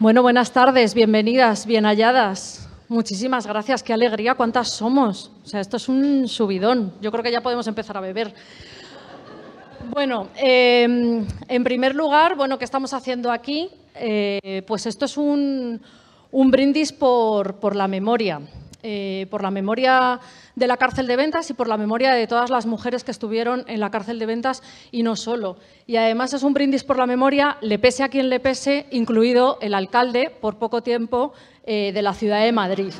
Bueno, buenas tardes, bienvenidas, bien halladas. Muchísimas gracias, qué alegría, cuántas somos. O sea, esto es un subidón. Yo creo que ya podemos empezar a beber. Bueno, em, en primer lugar, bueno, ¿qué estamos haciendo aquí? Eh, pues esto es un, un brindis por la memoria. Eh, por la memoria de la cárcel de ventas y por la memoria de todas las mujeres que estuvieron en la cárcel de ventas y no solo. Y además es un brindis por la memoria, le pese a quien le pese, incluido el alcalde por poco tiempo eh, de la ciudad de Madrid.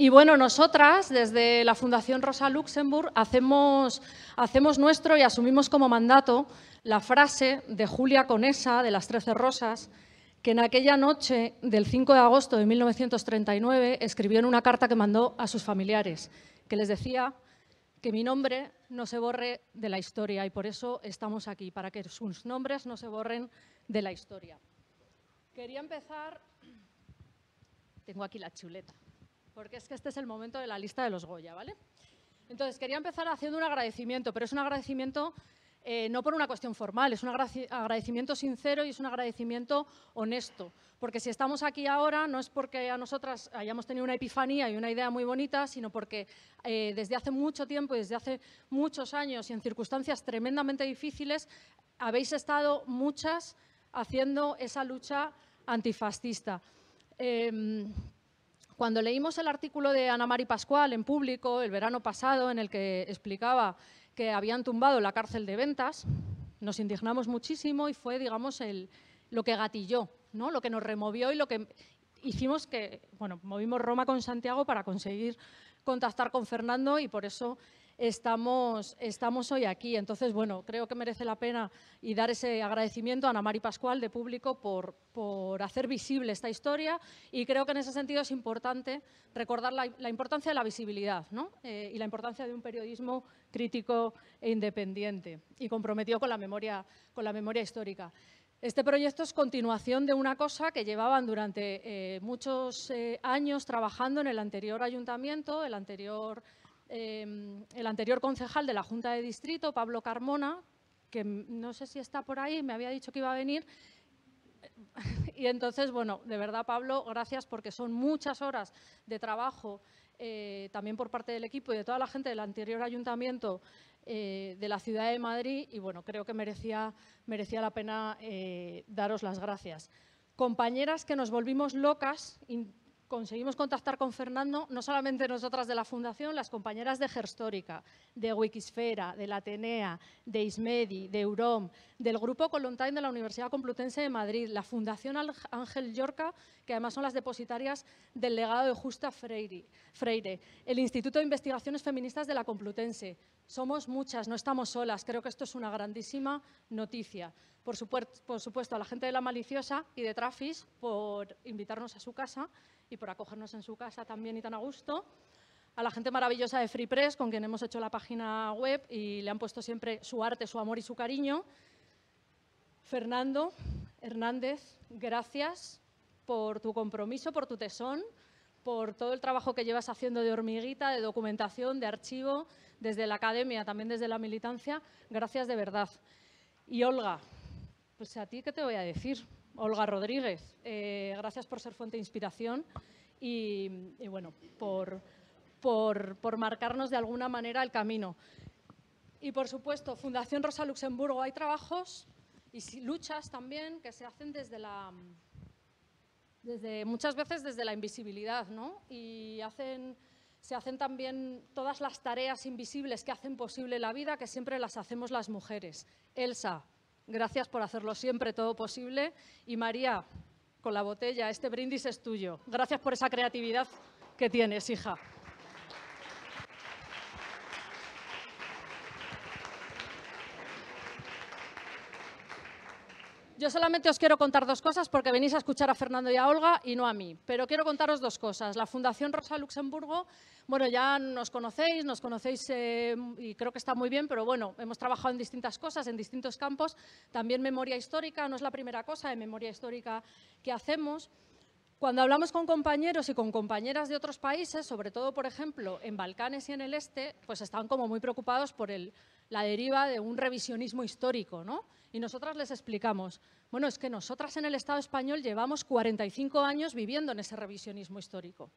Y, bueno, nosotras desde la Fundación Rosa Luxemburg hacemos, hacemos nuestro y asumimos como mandato la frase de Julia Conesa, de las Trece Rosas, que en aquella noche del 5 de agosto de 1939 escribió en una carta que mandó a sus familiares, que les decía que mi nombre no se borre de la historia y por eso estamos aquí, para que sus nombres no se borren de la historia. Quería empezar... Tengo aquí la chuleta, porque es que este es el momento de la lista de los Goya, ¿vale? Entonces, quería empezar haciendo un agradecimiento, pero es un agradecimiento eh, no por una cuestión formal, es un agradecimiento sincero y es un agradecimiento honesto. Porque si estamos aquí ahora no es porque a nosotras hayamos tenido una epifanía y una idea muy bonita, sino porque eh, desde hace mucho tiempo y desde hace muchos años y en circunstancias tremendamente difíciles habéis estado muchas haciendo esa lucha antifascista. Em, cuando leímos el artículo de Ana Mari Pascual en público el verano pasado en el que explicaba que habían tumbado la cárcel de ventas. Nos indignamos muchísimo y fue, digamos, el, lo que gatilló, ¿no? lo que nos removió y lo que hicimos que, bueno, movimos Roma con Santiago para conseguir contactar con Fernando y por eso estamos, estamos hoy aquí. Entonces, bueno, creo que merece la pena y dar ese agradecimiento a Ana Mari Pascual de Público por, por hacer visible esta historia y creo que en ese sentido es importante recordar la, importancia de la visibilidad ¿no? Eh, y la importancia de un periodismo crítico e independiente y comprometido con la memoria, con la memoria histórica. Este proyecto es continuación de una cosa que llevaban durante eh, muchos eh, años trabajando en el anterior ayuntamiento, el anterior Em, el anterior concejal de la Junta de Distrito, Pablo Carmona, que no sé si está por ahí, me había dicho que iba a venir. Y entonces, bueno, de verdad, Pablo, gracias porque son muchas horas de trabajo eh, también por parte del equipo y de toda la gente del anterior ayuntamiento eh, de la Ciudad de Madrid y bueno, creo que merecía, merecía la pena eh, daros las gracias. Compañeras que nos volvimos locas, conseguimos contactar con Fernando, no solamente nosotras de la Fundación, las compañeras de Gerstórica, de Wikisfera, de la Atenea, de Ismedi, de Eurom, del Grupo Time de la Universidad Complutense de Madrid, la Fundación Ángel Yorca, que además son las depositarias del legado de Justa Freire el Instituto de Investigaciones Feministas de la Complutense, somos muchas, no estamos solas. Creo que esto es una grandísima noticia. Por, supuesto, a la gente de La Maliciosa y de Trafis por invitarnos a su casa y por acogernos en su casa también y tan a gusto. A la gente maravillosa de Free Press, con quien hemos hecho la página web y le han puesto siempre su arte, su amor y su cariño. Fernando Hernández, gracias por tu compromiso, por tu tesón, por todo el trabajo que llevas haciendo de hormiguita, de documentación, de archivo, desde la academia, también desde la militancia. Gracias de verdad. Y Olga, pues a ti qué te voy a decir. Olga Rodríguez, eh, gracias por ser fuente de inspiración y, bueno, por, por, por marcarnos de alguna manera el camino. Y por supuesto, Fundación Rosa Luxemburgo, hay trabajos y luchas también que se hacen desde la, desde, muchas veces desde la invisibilidad, ¿no? Y se hacen también todas las tareas invisibles que hacen posible la vida, que siempre las hacemos las mujeres. Elsa, gracias por hacerlo siempre todo posible. Y María, con la botella, este brindis es tuyo. Gracias por esa creatividad que tienes, hija. Yo solamente os quiero contar dos cosas porque venís a escuchar a Fernando y a Olga y no a mí. Pero quiero contaros dos cosas. La Fundación Rosa Luxemburgo, bueno, ya nos conocéis, nos conocéis eh, y creo que está muy bien, pero bueno, hemos trabajado en distintas cosas, en distintos campos. También memoria histórica, no es la primera cosa de memoria histórica que hacemos. Cuando hablamos con compañeros y con compañeras de otros países, sobre todo, por ejemplo, en Balcanes y en el Este, pues están como muy preocupados por el la deriva de un revisionismo histórico, ¿no? Y nosotras les explicamos, bueno, es que nosotras en el Estado español llevamos 45 años viviendo en ese revisionismo histórico.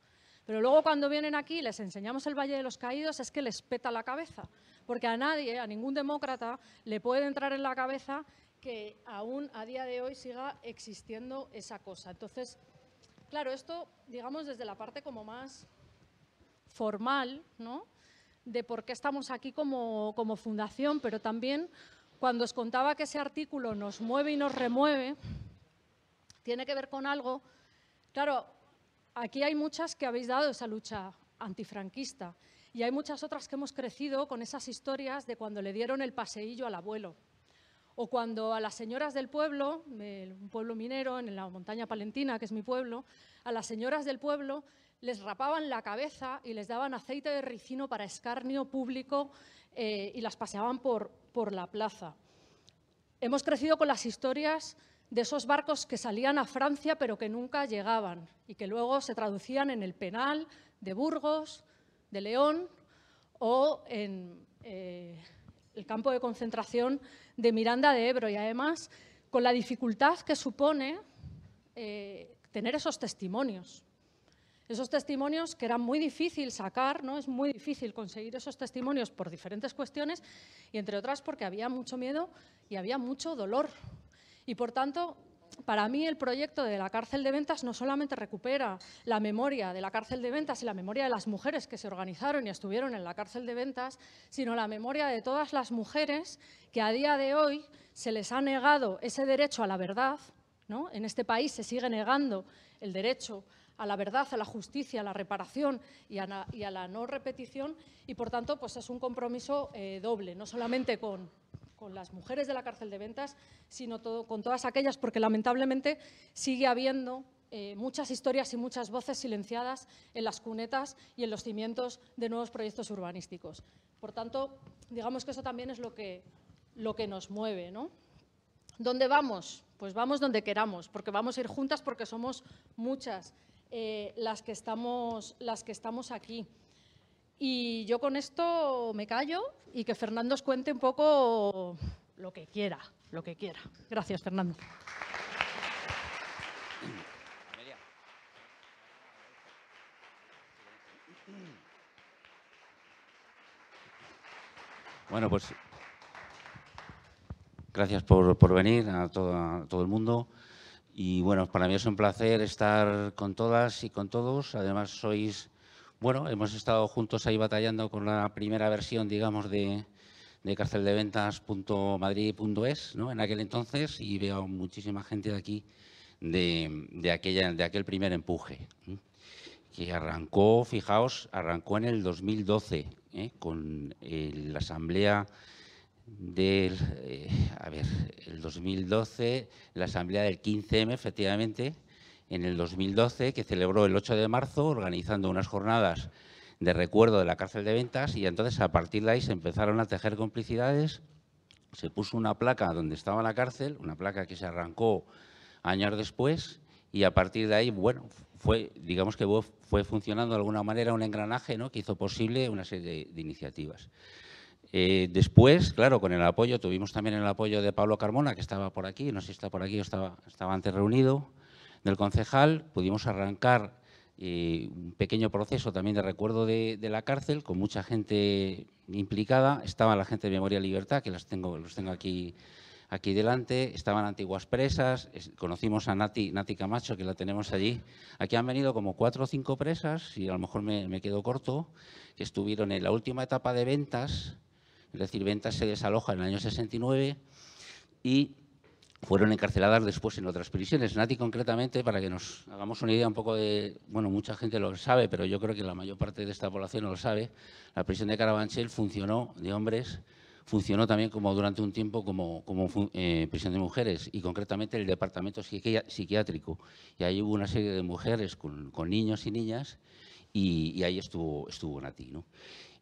Pero luego cuando vienen aquí y les enseñamos el Valle de los Caídos es que les peta la cabeza, porque a nadie, a ningún demócrata, le puede entrar en la cabeza que aún a día de hoy siga existiendo esa cosa. Entonces, claro, esto, digamos, desde la parte como más formal, ¿no? de por qué estamos aquí como, fundación, pero también cuando os contaba que ese artículo nos mueve y nos remueve, tiene que ver con algo. Claro, aquí hay muchas que habéis dado esa lucha antifranquista y hay muchas otras que hemos crecido con esas historias de cuando le dieron el paseillo al abuelo o cuando a las señoras del pueblo, un pueblo minero en la montaña palentina, que es mi pueblo, a las señoras del pueblo les rapaban la cabeza y les daban aceite de ricino para escarnio público eh, y las paseaban por, por la plaza. Hemos crecido con las historias de esos barcos que salían a Francia pero que nunca llegaban y que luego se traducían en el penal de Burgos, de León o en eh, el campo de concentración de Miranda de Ebro. Y además con la dificultad que supone eh, tener esos testimonios. Esos testimonios que eran muy difícil sacar, ¿no? es muy difícil conseguir esos testimonios por diferentes cuestiones y entre otras porque había mucho miedo y había mucho dolor. Y por tanto, para mí el proyecto de la cárcel de ventas no solamente recupera la memoria de la cárcel de ventas y la memoria de las mujeres que se organizaron y estuvieron en la cárcel de ventas, sino la memoria de todas las mujeres que a día de hoy se les ha negado ese derecho a la verdad. ¿no? En este país se sigue negando el derecho a la verdad, a la justicia, a la reparación y a, la, no repetición y, por tanto, pues es un compromiso eh, doble, no solamente con, las mujeres de la cárcel de ventas, sino con todas aquellas, porque lamentablemente sigue habiendo eh, muchas historias y muchas voces silenciadas en las cunetas y en los cimientos de nuevos proyectos urbanísticos. Por tanto, digamos que eso también es lo que, lo que nos mueve. ¿no? ¿Dónde vamos? Pues vamos donde queramos, porque vamos a ir juntas porque somos muchas eh, las, que estamos, las que estamos aquí. Y yo con esto me callo y que Fernando os cuente un poco lo que quiera, lo que quiera. Gracias, Fernando. Bueno, pues gracias por, venir a todo el mundo. Y bueno, para mí es un placer estar con todas y con todos. Además, sois, bueno, hemos estado juntos ahí batallando con la primera versión, digamos, de, de carceldeventas.madrid.es, ¿no? En aquel entonces, y veo muchísima gente de aquí, de, aquella, de aquel primer empuje, ¿eh? que arrancó, fijaos, arrancó en el 2012, ¿eh? con la Asamblea del eh, a ver, el 2012, la asamblea del 15M, efectivamente, en el 2012, que celebró el 8 de marzo, organizando unas jornadas de recuerdo de la cárcel de ventas, y entonces a partir de ahí se empezaron a tejer complicidades, se puso una placa donde estaba la cárcel, una placa que se arrancó años después, y a partir de ahí, bueno, fue, digamos que fue funcionando de alguna manera un engranaje que hizo posible una serie de iniciativas. Eh, después, claro, con el apoyo, tuvimos también el apoyo de Pablo Carmona, que estaba por aquí, no sé si está por aquí o estaba, antes reunido, del concejal, pudimos arrancar eh, un pequeño proceso también de recuerdo de, la cárcel con mucha gente implicada. Estaba la gente de Memoria Libertad, que las tengo, los tengo aquí, aquí delante, estaban antiguas presas, conocimos a Nati, Camacho, que la tenemos allí. Aquí han venido como cuatro o cinco presas, y a lo mejor me, me quedo corto, que estuvieron en la última etapa de ventas, es decir, Ventas se desaloja en el año 69 y fueron encarceladas después en otras prisiones. Nati, concretamente, para que nos hagamos una idea un poco de... Bueno, mucha gente lo sabe, pero yo creo que la mayor parte de esta población no lo sabe. La prisión de Carabanchel funcionó de hombres, funcionó también como durante un tiempo como, eh, prisión de mujeres y concretamente el departamento psiquiátrico. Y ahí hubo una serie de mujeres con, niños y niñas y, ahí estuvo, estuvo Nati. ¿no?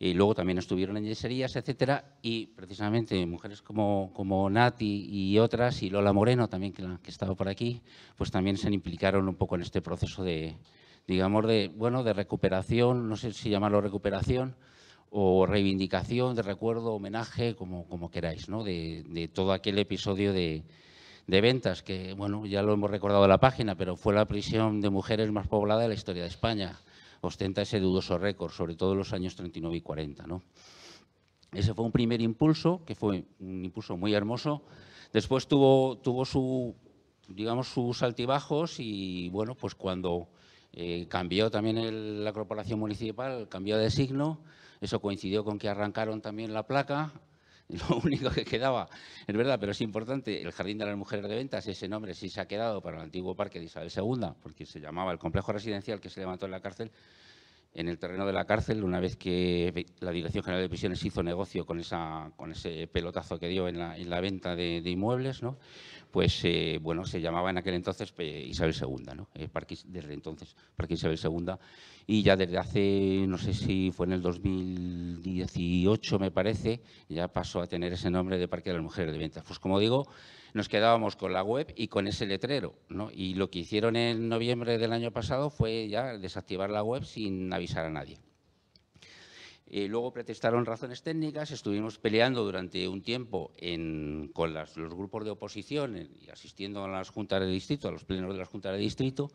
y luego también estuvieron en yeserías, etcétera, y precisamente mujeres como, como Nati y otras, y Lola Moreno también, que, que estaba por aquí, pues también se implicaron un poco en este proceso de, digamos, de, bueno, de recuperación, no sé si llamarlo recuperación, o reivindicación, de recuerdo, homenaje, como, como queráis, ¿no? de, todo aquel episodio de, de ventas, que bueno, ya lo hemos recordado en la página, pero fue la prisión de mujeres más poblada de la historia de España ostenta ese dudoso récord, sobre todo en los años 39 y 40. ¿no? Ese fue un primer impulso, que fue un impulso muy hermoso. Después tuvo, tuvo su, digamos, sus altibajos y, bueno, pues cuando eh, cambió también la corporación municipal, cambió de signo, eso coincidió con que arrancaron también la placa, lo único que quedaba, es verdad, pero es importante, el Jardín de las Mujeres de Ventas, ese nombre sí se ha quedado para el antiguo parque de Isabel II, porque se llamaba el complejo residencial que se levantó en la cárcel, en el terreno de la cárcel, una vez que la Dirección General de Prisiones hizo negocio con, esa, con ese pelotazo que dio en la, venta de, de, inmuebles, ¿no? pues eh, bueno, se llamaba en aquel entonces eh, Isabel II, ¿no? Eh, Parque, desde entonces Parque Isabel II, y ya desde hace, no sé si fue en el 2018 me parece, ya pasó a tener ese nombre de Parque de las Mujeres de Ventas. Pues como digo, nos quedábamos con la web y con ese letrero, ¿no? Y lo que hicieron en noviembre del año pasado fue ya desactivar la web sin avisar a nadie luego protestaron razones técnicas, estuvimos peleando durante un tiempo con los grupos de oposición y asistiendo a las juntas de distrito, a los plenos de las juntas de distrito,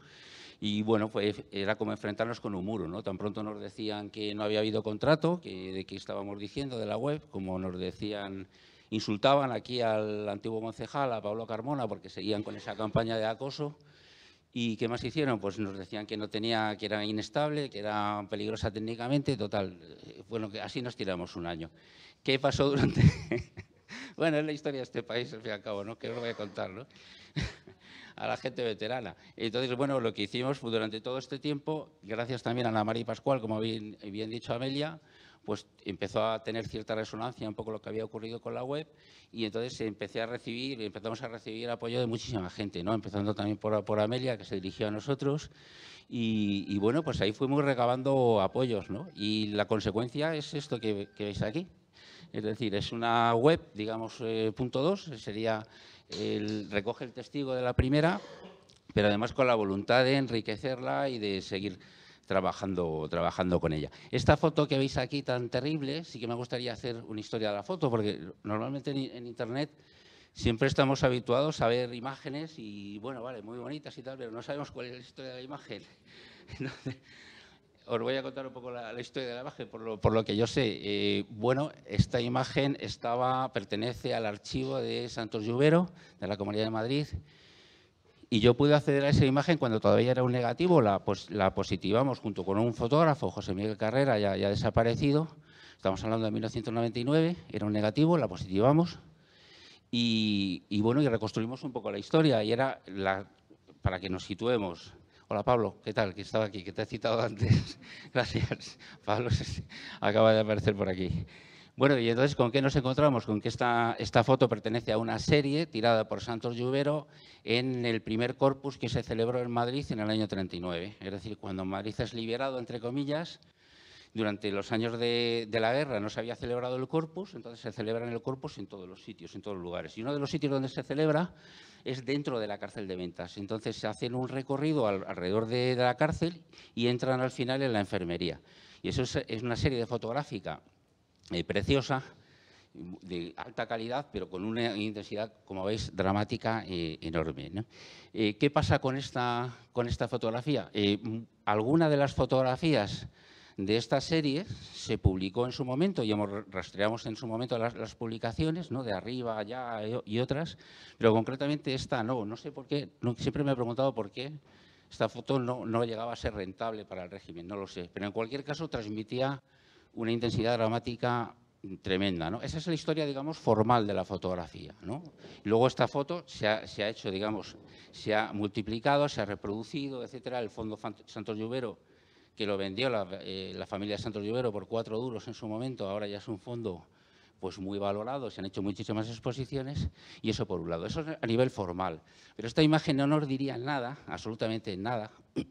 y bueno, pues era como enfrentarnos con un muro, ¿no? Tan pronto nos decían que no había habido contrato, que, de qué estábamos diciendo de la web, como nos decían, insultaban aquí al antiguo concejal, a Pablo Carmona, porque seguían con esa campaña de acoso, ¿Y qué más hicieron? Pues nos decían que no tenía, que era inestable, que era peligrosa técnicamente, total. Bueno, eh, que así nos tiramos un año. ¿Qué pasó durante...? bueno, es la historia de este país, al fin y al cabo, ¿no? Que os voy a contar, ¿no? a la gente veterana. Entonces, bueno, lo que hicimos fue durante todo este tiempo, gracias también a la María Pascual, como bien, bien dicho Amelia, pues empezó a tener cierta resonancia un poco lo que había ocurrido con la web y entonces empecé a recibir, empezamos a recibir apoyo de muchísima gente, ¿no? empezando también por, por Amelia que se dirigió a nosotros y, bueno, pues ahí fuimos recabando apoyos ¿no? y la consecuencia es esto que, veis aquí. Es decir, es una web, digamos, eh, punto dos, sería el, recoge el testigo de la primera, pero además con la voluntad de enriquecerla y de seguir trabajando, trabajando con ella. Esta foto que veis aquí tan terrible, sí que me gustaría hacer una historia de la foto, porque normalmente en, Internet siempre estamos habituados a ver imágenes y, bueno, vale, muy bonitas y tal, pero no sabemos cuál es la historia de la imagen. os voy a contar un poco la, historia de la imagen, por lo, que yo sé. Eh, bueno, esta imagen estaba, pertenece al archivo de Santos Lluvero, de la Comunidad de Madrid, y yo pude acceder a esa imagen cuando todavía era un negativo, la, pues, la positivamos junto con un fotógrafo, José Miguel Carrera, ya, ya desaparecido. Estamos hablando de 1999, era un negativo, la positivamos. Y, bueno, y reconstruimos un poco la historia. Y era la, para que nos situemos. Hola Pablo, ¿qué tal? Que estaba aquí, que te he citado antes. Gracias. Pablo acaba de aparecer por aquí. Bueno, y entonces, ¿con qué nos encontramos? Con que esta, esta foto pertenece a una serie tirada por Santos Lluvero en el primer corpus que se celebró en Madrid en el año 39. Es decir, cuando Madrid es liberado, entre comillas, durante los años de, la guerra no se había celebrado el corpus, entonces se celebra en el corpus en todos los sitios, en todos los lugares. Y uno de los sitios donde se celebra es dentro de la cárcel de ventas. Entonces se hacen un recorrido alrededor de, la cárcel y entran al final en la enfermería. Y eso es, es una serie de fotográfica eh, preciosa, de alta calidad, pero con una intensidad, como veis, dramática enorme. Eh, ¿Qué pasa con esta, con esta fotografía? Eh, alguna de las fotografías de esta serie se publicó en su momento, y rastreamos en su momento las, publicaciones, ¿no? de arriba, allá y otras, pero concretamente esta no, no sé por qué, siempre me he preguntado por qué esta foto no, no llegaba a ser rentable para el régimen, no lo sé, pero en cualquier caso transmitía una intensidad dramática tremenda. ¿no? Esa es la historia, digamos, formal de la fotografía. ¿no? Luego esta foto se ha, hecho, digamos, se ha multiplicado, se ha reproducido, etcétera. El Fondo Santos llovero que lo vendió la, eh, familia Santos Llovero por cuatro duros en su momento, ahora ya es un fondo pues muy valorado, se han hecho muchísimas exposiciones y eso por un lado. Eso a nivel formal. Pero esta imagen no nos diría nada, absolutamente nada,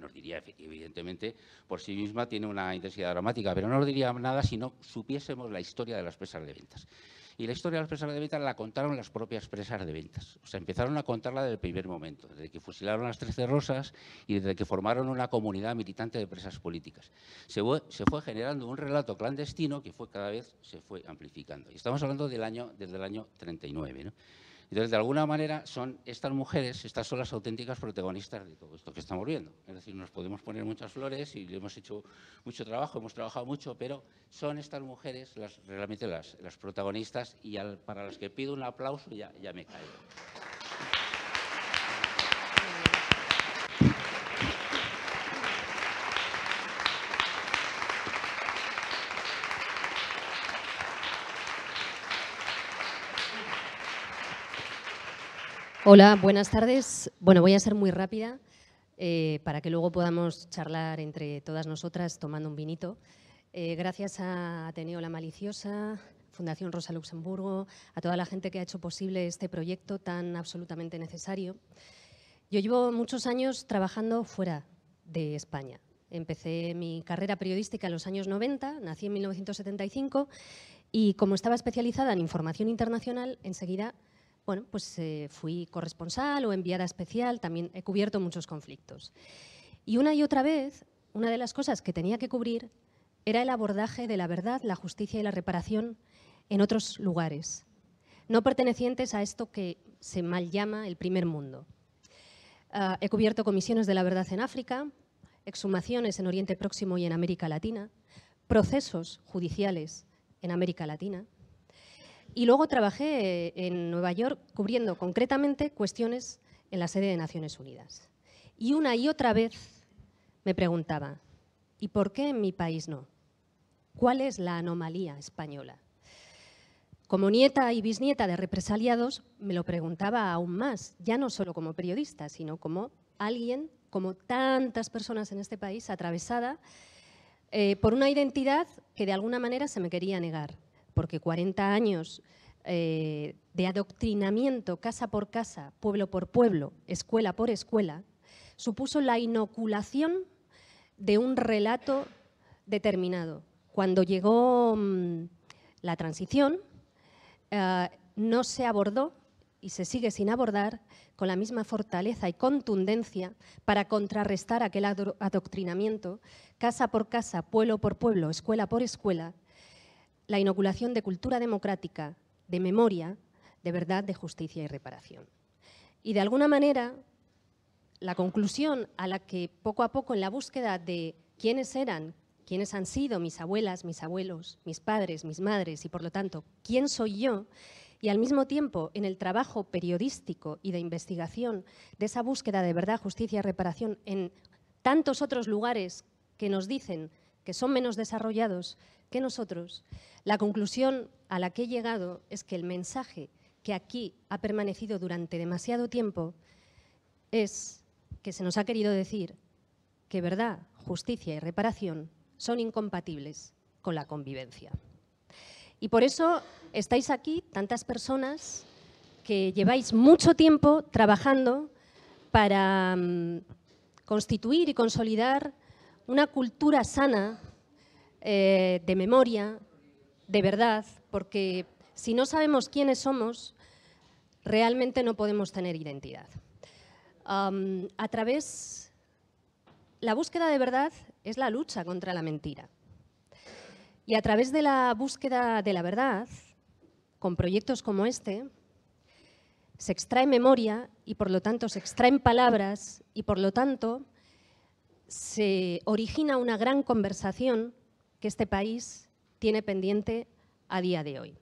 nos diría evidentemente por sí misma tiene una intensidad dramática, pero no nos diría nada si no supiésemos la historia de las presas de ventas. Y la historia de las presas de ventas la contaron las propias presas de ventas. O sea, empezaron a contarla desde el primer momento, desde que fusilaron las Trece Rosas y desde que formaron una comunidad militante de presas políticas. Se fue, generando un relato clandestino que fue cada vez se fue amplificando. Y estamos hablando del año, desde el año 39. ¿no? Entonces, de alguna manera, son estas mujeres, estas son las auténticas protagonistas de todo esto que estamos viendo. Es decir, nos podemos poner muchas flores y hemos hecho mucho trabajo, hemos trabajado mucho, pero son estas mujeres las, realmente las, protagonistas y para las que pido un aplauso ya, ya me caigo. Hola, buenas tardes. Bueno, voy a ser muy rápida eh, para que luego podamos charlar entre todas nosotras tomando un vinito. Eh, gracias a Ateneo La Maliciosa, Fundación Rosa Luxemburgo, a toda la gente que ha hecho posible este proyecto tan absolutamente necesario. Yo llevo muchos años trabajando fuera de España. Empecé mi carrera periodística en los años 90, nací en 1975 y como estaba especializada en información internacional, enseguida bueno, pues eh, fui corresponsal o enviada especial, también he cubierto muchos conflictos. Y una y otra vez, una de las cosas que tenía que cubrir era el abordaje de la verdad, la justicia y la reparación en otros lugares, no pertenecientes a esto que se mal llama el primer mundo. Ah, he cubierto comisiones de la verdad en África, exhumaciones en Oriente Próximo y en América Latina, procesos judiciales en América Latina, y luego trabajé eh, en Nueva York cubriendo concretamente cuestiones en la sede de Naciones Unidas. Y una y otra vez me preguntaba, ¿y por qué en mi país no? ¿Cuál es la anomalía española? Como nieta y bisnieta de represaliados, me lo preguntaba aún más, ya no solo como periodista, sino como alguien, como tantas personas en este país, atravesada eh, por una identidad que de alguna manera se me quería negar, porque 40 años eh, de adoctrinamiento casa por casa, pueblo por pueblo, escuela por escuela, supuso la inoculación de un relato determinado. Cuando llegó mm, la transición, eh, no se abordó y se sigue sin abordar con la misma fortaleza y contundencia para contrarrestar aquel adoctrinamiento, casa por casa, pueblo por pueblo, escuela por escuela, la inoculación de cultura democrática, de memoria, de verdad, de justicia y reparación. Y de alguna manera, la conclusión a la que poco a poco en la búsqueda de quiénes eran, quiénes han sido mis abuelas, mis abuelos, mis padres, mis madres y por lo tanto quién soy yo, y al mismo tiempo en el trabajo periodístico y de investigación de esa búsqueda de verdad, justicia y reparación en tantos otros lugares que nos dicen que son menos desarrollados, que nosotros, la conclusión a la que he llegado es que el mensaje que aquí ha permanecido durante demasiado tiempo es que se nos ha querido decir que verdad, justicia y reparación son incompatibles con la convivencia. Y por eso estáis aquí tantas personas que lleváis mucho tiempo trabajando para mm, constituir y consolidar una cultura sana eh, de memoria, de verdad, porque si no sabemos quiénes somos, realmente no podemos tener identidad. a través, la búsqueda de verdad es la lucha contra la mentira. Y a través de la búsqueda de la verdad, con proyectos como este, se extrae memoria y por lo tanto se extraen palabras y por lo tanto se origina una gran conversación que este país tiene pendiente a día de hoy.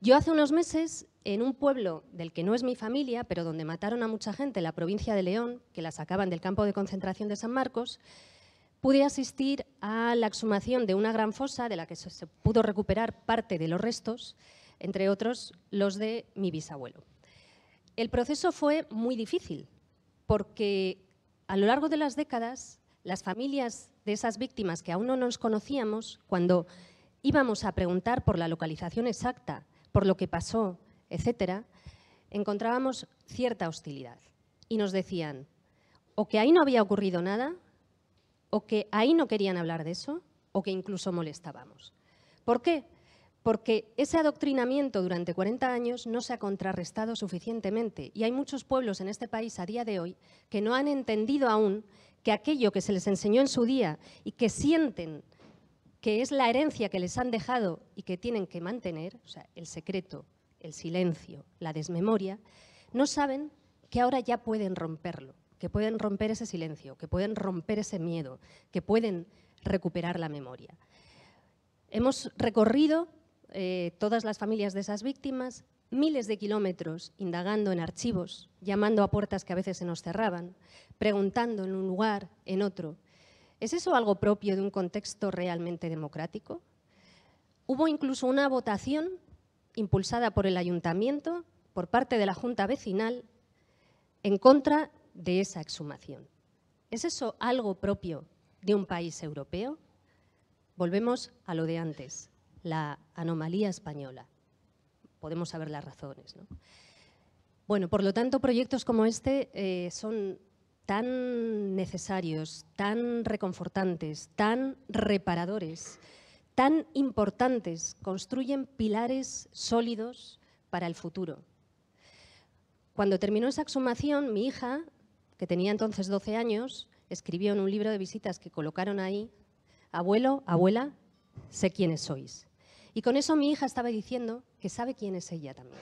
Yo hace unos meses, en un pueblo del que no es mi familia, pero donde mataron a mucha gente, la provincia de León, que la sacaban del campo de concentración de San Marcos, pude asistir a la exhumación de una gran fosa de la que se pudo recuperar parte de los restos, entre otros los de mi bisabuelo. El proceso fue muy difícil porque a lo largo de las décadas las familias de esas víctimas que aún no nos conocíamos cuando íbamos a preguntar por la localización exacta, por lo que pasó, etcétera, encontrábamos cierta hostilidad y nos decían o que ahí no había ocurrido nada, o que ahí no querían hablar de eso, o que incluso molestábamos. ¿Por qué? Porque ese adoctrinamiento durante 40 años no se ha contrarrestado suficientemente y hay muchos pueblos en este país a día de hoy que no han entendido aún que aquello que se les enseñó en su día y que sienten que es la herencia que les han dejado y que tienen que mantener, o sea, el secreto, el silencio, la desmemoria, no saben que ahora ya pueden romperlo, que pueden romper ese silencio, que pueden romper ese miedo, que pueden recuperar la memoria. Hemos recorrido eh, todas las familias de esas víctimas, miles de kilómetros indagando en archivos, llamando a puertas que a veces se nos cerraban, preguntando en un lugar, en otro. ¿Es eso algo propio de un contexto realmente democrático? Hubo incluso una votación impulsada por el ayuntamiento, por parte de la Junta Vecinal, en contra de esa exhumación. ¿Es eso algo propio de un país europeo? Volvemos a lo de antes, la anomalía española podemos saber las razones. Bueno, por lo tanto, proyectos como este eh, son tan necesarios, tan reconfortantes, tan reparadores, tan importantes, construyen pilares sólidos para el futuro. Cuando terminó esa exhumación, mi hija, que tenía entonces 12 años, escribió en un libro de visitas que colocaron ahí, abuelo, abuela, sé quiénes sois. Y con eso mi hija estaba diciendo que sabe quién es ella también.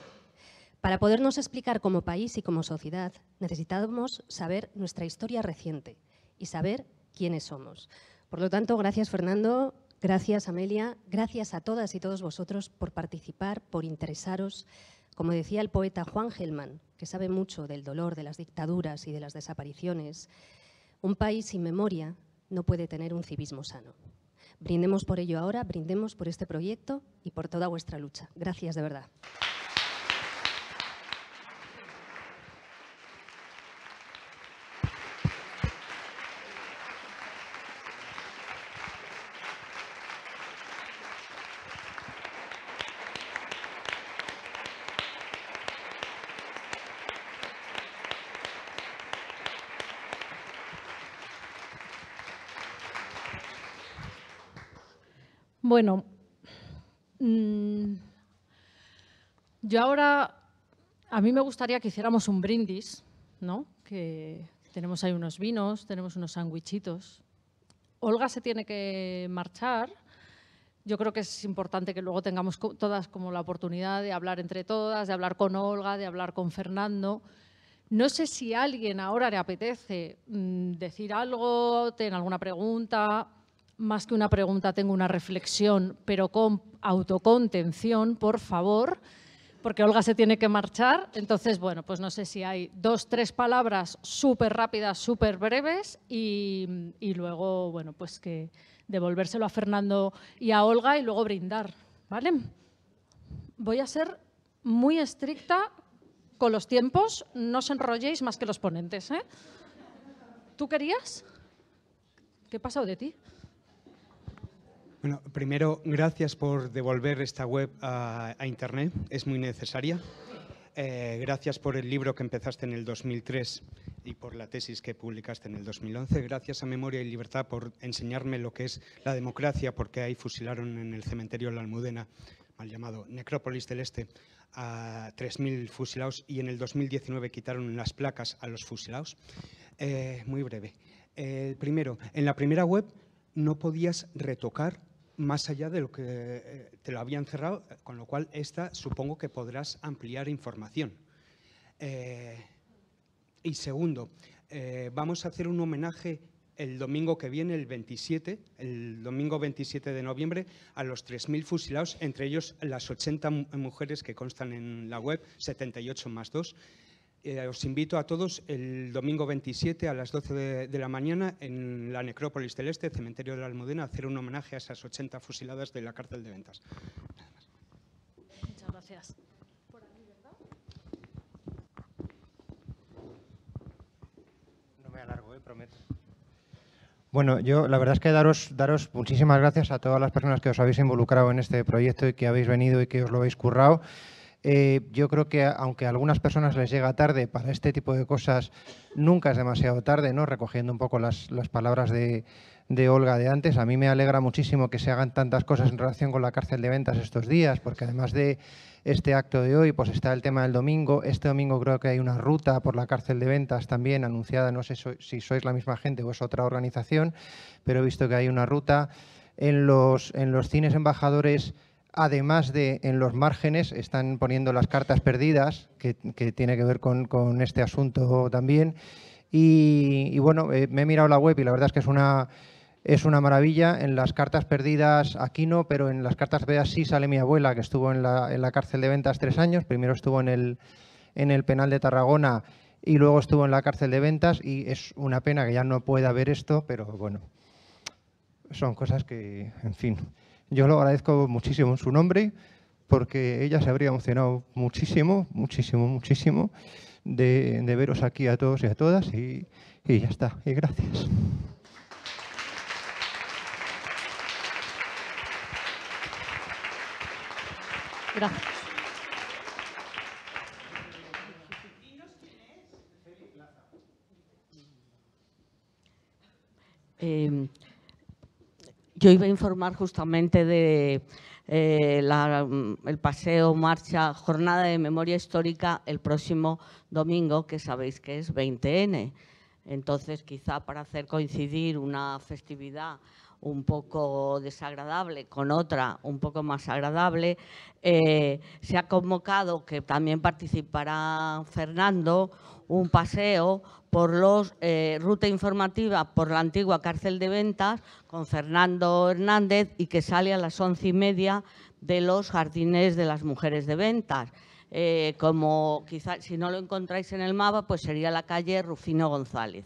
Para podernos explicar como país y como sociedad, necesitamos saber nuestra historia reciente y saber quiénes somos. Por lo tanto, gracias Fernando, gracias Amelia, gracias a todas y todos vosotros por participar, por interesaros. Como decía el poeta Juan Gelman, que sabe mucho del dolor de las dictaduras y de las desapariciones, un país sin memoria no puede tener un civismo sano. Brindemos por ello ahora, brindemos por este proyecto y por toda vuestra lucha. Gracias, de verdad. bueno, mm, yo ahora, a mí me gustaría que hiciéramos un brindis, ¿no? Que tenemos ahí unos vinos, tenemos unos sandwichitos. Olga se tiene que marchar. Yo creo que es importante que luego tengamos todas como la oportunidad de hablar entre todas, de hablar con Olga, de hablar con Fernando. No sé si a alguien ahora le apetece mm, decir algo, tener alguna pregunta más que una pregunta, tengo una reflexión, pero con autocontención, por favor, porque Olga se tiene que marchar. Entonces, bueno, pues no sé si hay dos, tres palabras súper rápidas, súper breves y, luego, bueno, pues que devolvérselo a Fernando y a Olga y luego brindar, ¿vale? Voy a ser muy estricta con los tiempos, no os enrolléis más que los ponentes, ¿eh? ¿Tú querías? ¿Qué ha pasado de ti? Bueno, primero, gracias por devolver esta web a, Internet, es muy necesaria. Eh, gracias por el libro que empezaste en el 2003 y por la tesis que publicaste en el 2011. Gracias a Memoria y Libertad por enseñarme lo que es la democracia, porque ahí fusilaron en el cementerio La Almudena, mal llamado Necrópolis del Este, a 3.000 fusilados y en el 2019 quitaron las placas a los fusilados. Eh, muy breve. Eh, primero, en la primera web no podías retocar más allá de lo que eh, te lo habían cerrado, con lo cual esta supongo que podrás ampliar información. Eh, y segundo, eh, vamos a hacer un homenaje el domingo que viene, el 27, el domingo 27 de noviembre, a los 3.000 fusilados, entre ellos las 80 mujeres que constan en la web, 78 más 2. Eh, os invito a todos el domingo 27 a las 12 de, la mañana en la Necrópolis del Este, Cementerio de la Almudena, a hacer un homenaje a esas 80 fusiladas de la cárcel de ventas. Muchas gracias. No me alargo, eh, prometo. Bueno, yo la verdad es que daros, daros muchísimas gracias a todas las personas que os habéis involucrado en este proyecto y que habéis venido y que os lo habéis currado. Eh, yo creo que aunque a algunas personas les llega tarde, para este tipo de cosas nunca es demasiado tarde, ¿no? Recogiendo un poco las, palabras de, Olga de antes, a mí me alegra muchísimo que se hagan tantas cosas en relación con la cárcel de ventas estos días, porque además de este acto de hoy, pues está el tema del domingo. Este domingo creo que hay una ruta por la cárcel de ventas también anunciada, no sé si sois la misma gente o es otra organización, pero he visto que hay una ruta en los, en los cines embajadores Además de en los márgenes, están poniendo las cartas perdidas, que, tiene que ver con, este asunto también. Y, bueno, eh, me he mirado la web y la verdad es que es una, maravilla. En las cartas perdidas aquí no, pero en las cartas perdidas sí sale mi abuela, que estuvo en la, cárcel de ventas tres años. Primero estuvo en el, en el penal de Tarragona y luego estuvo en la cárcel de ventas y es una pena que ya no pueda ver esto, pero bueno, son cosas que, en fin. Yo lo agradezco muchísimo en su nombre porque ella se habría emocionado muchísimo, muchísimo, muchísimo de, veros aquí a todos y a todas y, y ya está. Y gracias. Gracias. yo iba a informar justamente de eh, el paseo, marcha, jornada de memoria histórica el próximo domingo, que sabéis que es 20N. Entonces, quizá para hacer coincidir una festividad un poco desagradable con otra un poco más agradable. Eh, se ha convocado, que también participará Fernando, un paseo por los eh, ruta informativa por la antigua cárcel de ventas con Fernando Hernández y que sale a las once y media de los jardines de las mujeres de ventas. Eh, como quizás si no lo encontráis en el mapa, pues sería la calle Rufino González.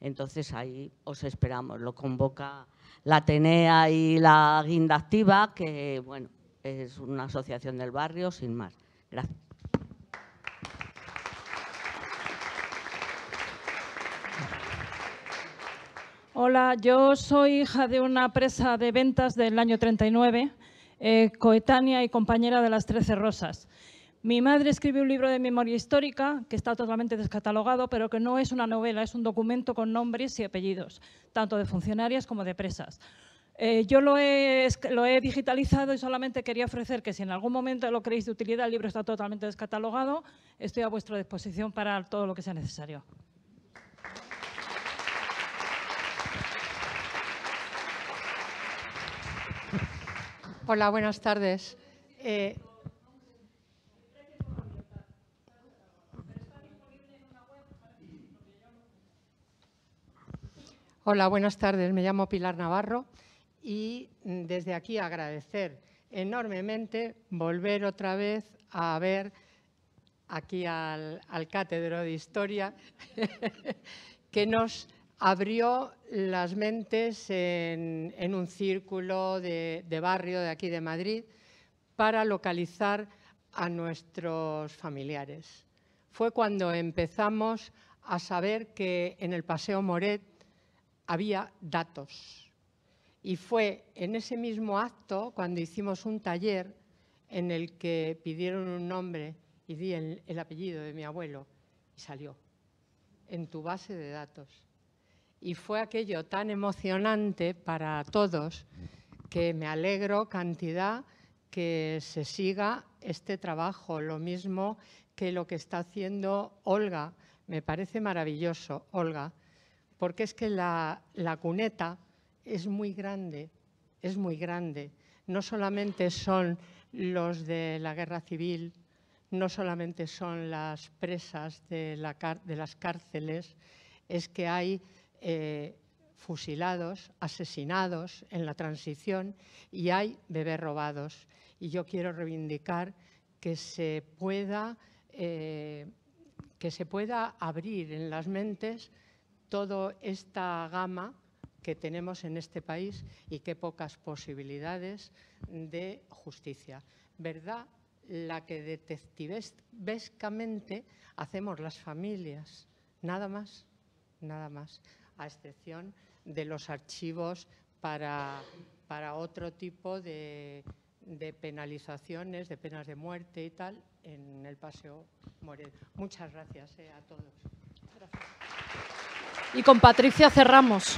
Entonces ahí os esperamos, lo convoca la Atenea y la Guinda Activa, que bueno, es una asociación del barrio, sin más. Gracias. Hola, yo soy hija de una presa de ventas del año 39, eh, coetánea y compañera de las Trece Rosas. Mi madre escribió un libro de memoria histórica que está totalmente descatalogado, pero que no es una novela, es un documento con nombres y apellidos, tanto de funcionarias como de presas. Eh, yo lo he, digitalizado y solamente quería ofrecer que si en algún momento lo creéis de utilidad, el libro está totalmente descatalogado, estoy a vuestra disposición para todo lo que sea necesario. Hola, buenas tardes. Eh, Hola, buenas tardes. Me llamo Pilar Navarro y mm, desde aquí agradecer enormemente volver otra vez a ver aquí al, cátedro de historia que nos abrió las mentes en, un círculo de, barrio de aquí de Madrid para localizar a nuestros familiares. Fue cuando empezamos a saber que en el Paseo Moret había datos. Y fue en ese mismo acto cuando hicimos un taller en el que pidieron un nombre y di el, apellido de mi abuelo y salió en tu base de datos. Y fue aquello tan emocionante para todos que me alegro cantidad que se siga este trabajo, lo mismo que lo que está haciendo Olga. Me parece maravilloso, Olga, porque es que la, cuneta es muy grande, es muy grande. No solamente son los de la guerra civil, no solamente son las presas de, las cárceles, es que hay eh, fusilados, asesinados en la transición y hay bebés robados. Y yo quiero reivindicar que eh, que se pueda abrir en las mentes toda esta gama que tenemos en este país y qué pocas posibilidades de justicia. ¿Verdad? La que detectivescamente hacemos las familias, nada más, nada más, a excepción de los archivos para, para otro tipo de, penalizaciones, de penas de muerte y tal, en el Paseo Morel. Muchas gracias eh, a todos y con Patricia cerramos.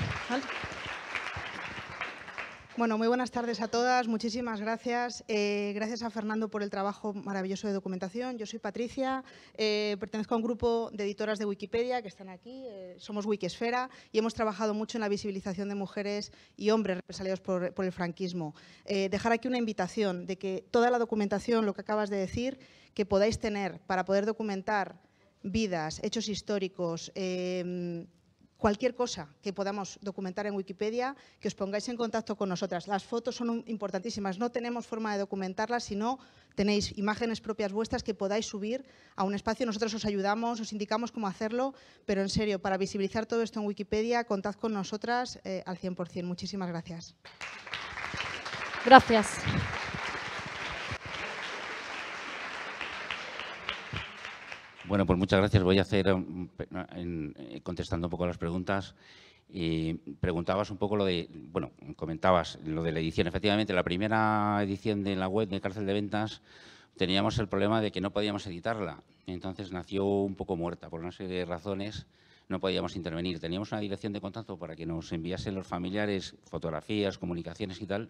Bueno, muy buenas tardes a todas, muchísimas gracias. Eh, gracias a Fernando por el trabajo maravilloso de documentación. Yo soy Patricia, eh, pertenezco a un grupo de editoras de Wikipedia que están aquí, eh, somos Wikisfera y hemos trabajado mucho en la visibilización de mujeres y hombres represaliados por, por el franquismo. dejar aquí una invitación de que toda la documentación, lo que acabas de decir, que podáis tener para poder documentar vidas, hechos históricos, cualquier cosa que podamos documentar en Wikipedia, que os pongáis en contacto con nosotras. Las fotos son importantísimas, no tenemos forma de documentarlas si no tenéis imágenes propias vuestras que podáis subir a un espacio. Nosotros os ayudamos, os indicamos cómo hacerlo, pero en serio, para visibilizar todo esto en Wikipedia, contad con nosotras eh, al 100%. Muchísimas gracias. Gracias. Bueno, pues muchas gracias. Voy a hacer, um, ah, eh, contestando un poco las preguntas, Y preguntabas un poco lo de, bueno, comentabas lo de la edición. Efectivamente, la primera edición de la web de Cárcel de Ventas teníamos el problema de que no podíamos editarla. Entonces nació un poco muerta por una serie de razones no podíamos intervenir. Teníamos una dirección de contacto para que nos enviasen los familiares fotografías, comunicaciones y tal,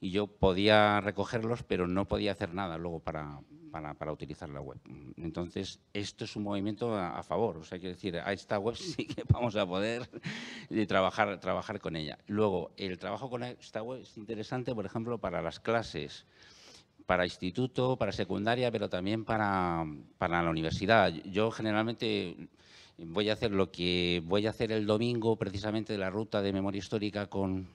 y yo podía recogerlos, pero no podía hacer nada luego para, para, utilizar la web. Entonces, esto es un movimiento a, favor. O sea, quiero decir, a esta web sí que vamos a poder eh, trabajar, trabajar con ella. Luego, el trabajo con esta web es interesante, por ejemplo, para las clases para instituto, para secundaria, pero también para, para la universidad. Yo generalmente voy a hacer lo que voy a hacer el domingo precisamente de la ruta de memoria histórica con,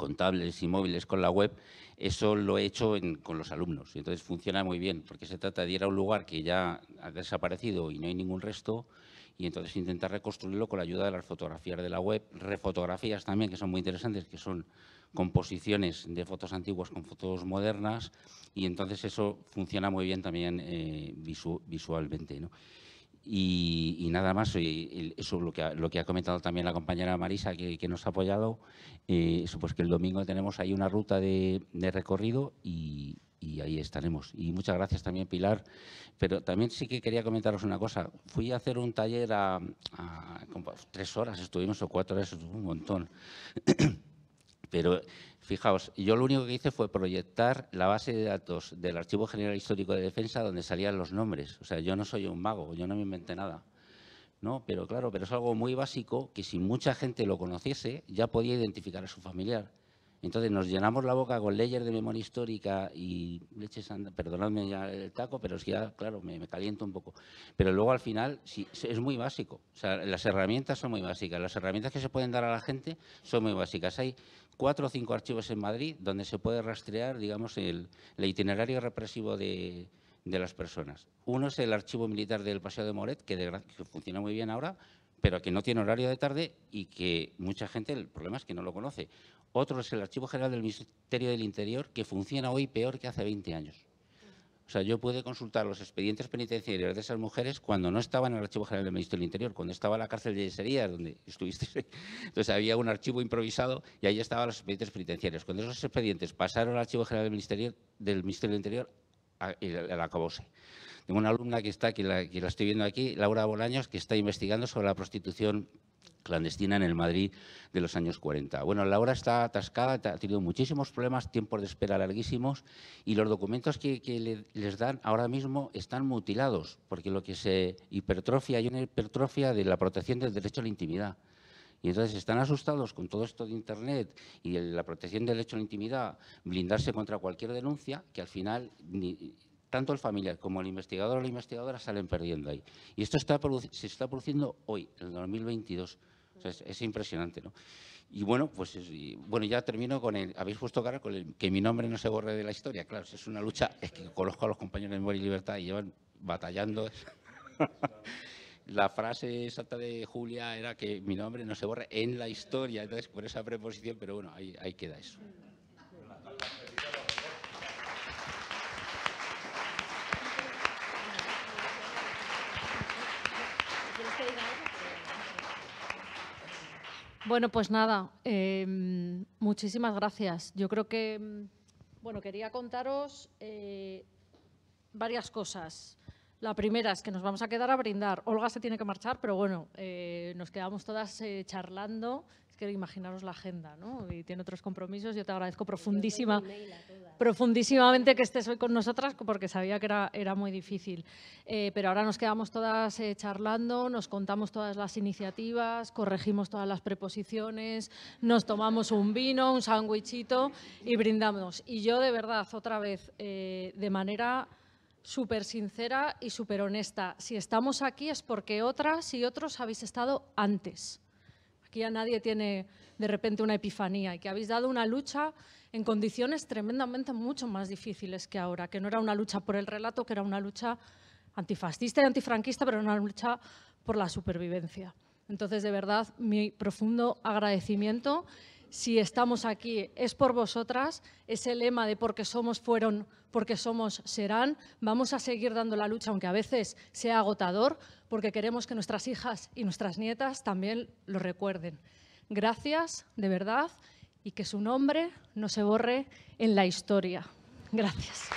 contables y móviles con la web, eso lo he hecho con los alumnos. Entonces funciona muy bien, porque se trata de ir a un lugar que ya ha desaparecido y no hay ningún resto, y entonces intentar reconstruirlo con la ayuda de las fotografías de la web, refotografías también, que son muy interesantes, que son composiciones de fotos antiguas con fotos modernas, y entonces eso funciona muy bien también eh, visualmente. ¿no? Y, nada más, eso lo que, ha, lo que ha comentado también la compañera Marisa, que, nos ha apoyado, eh, eso pues que el domingo tenemos ahí una ruta de, recorrido y, ahí estaremos. Y muchas gracias también, Pilar. Pero también sí que quería comentaros una cosa. Fui a hacer un taller a, a tres horas, estuvimos o cuatro horas, un montón. Pero fijaos, yo lo único que hice fue proyectar la base de datos del Archivo General Histórico de Defensa donde salían los nombres. O sea, yo no soy un mago, yo no me inventé nada. ¿no? Pero claro, pero es algo muy básico que si mucha gente lo conociese ya podía identificar a su familiar. Entonces nos llenamos la boca con leyes de memoria histórica y leches, perdonadme ya el taco, pero es claro, me, caliento un poco. Pero luego al final es muy básico. sea, las herramientas son muy básicas. Las herramientas que se pueden dar a la gente son muy básicas. Hay cuatro o cinco archivos en Madrid donde se puede rastrear, digamos, el, itinerario represivo de, las personas. Uno es el archivo militar del Paseo de Moret, que funciona muy bien ahora, pero que no tiene horario de tarde y que mucha gente, el problema es que no lo conoce. Otro es el Archivo General del Ministerio del Interior, que funciona hoy peor que hace 20 años. O sea, yo pude consultar los expedientes penitenciarios de esas mujeres cuando no estaban en el Archivo General del Ministerio del Interior, cuando estaba la cárcel de Yesería, donde estuviste. Entonces había un archivo improvisado y ahí estaban los expedientes penitenciarios. Cuando esos expedientes pasaron al Archivo General del Ministerio del, Ministerio del Interior, a, la tengo una alumna que está, que la, estoy viendo aquí, Laura Bolaños, que está investigando sobre la prostitución clandestina en el Madrid de los años 40. Bueno, Laura está atascada, ha tenido muchísimos problemas, tiempos de espera larguísimos y los documentos que, les dan ahora mismo están mutilados porque lo que se hipertrofia, hay una hipertrofia de la protección del derecho a la intimidad. Y entonces están asustados con todo esto de Internet y la protección del derecho a la intimidad, blindarse contra cualquier denuncia, que al final tanto el familiar como el investigador o la investigadora salen perdiendo ahí. Y esto está se está produciendo hoy, en el 2022. es, impresionante, ¿no? Y bueno, pues bueno, ya termino con el. Habéis puesto cara con el que mi nombre no se borre de la historia. Claro, es una lucha. Es que conozco a los compañeros de Memoria y Libertad y llevan batallando. la frase exacta de Julia era que mi nombre no se borre en la historia. Entonces, por esa preposición, pero bueno, ahí, ahí queda eso. Bueno, pues nada, em, muchísimas gracias. Yo creo que, em, bueno, quería contaros eh, varias cosas. La primera es que nos vamos a quedar a brindar. Olga se tiene que marchar, pero bueno, eh, nos quedamos todas eh, charlando. Es que imaginaros la agenda, ¿no? Y tiene otros compromisos. Yo te agradezco profundísima profundísimamente que estés hoy con nosotras porque sabía que era, muy difícil. Eh, pero ahora nos quedamos todas eh, charlando, nos contamos todas las iniciativas, corregimos todas las preposiciones, nos tomamos un vino, un sándwichito y brindamos. Y yo de verdad, otra vez, eh, de manera súper sincera y súper honesta, si estamos aquí es porque otras y otros habéis estado antes. Aquí a nadie tiene de repente una epifanía y que habéis dado una lucha en condiciones tremendamente mucho más difíciles que ahora, que no era una lucha por el relato, que era una lucha antifascista y antifranquista, pero una lucha por la supervivencia. Entonces, de verdad, mi profundo agradecimiento. Si estamos aquí es por vosotras, ese lema de porque somos fueron, porque somos serán. Vamos a seguir dando la lucha, aunque a veces sea agotador, porque queremos que nuestras hijas y nuestras nietas también lo recuerden. Gracias, de verdad y que su nombre no se borre en la historia. Gracias.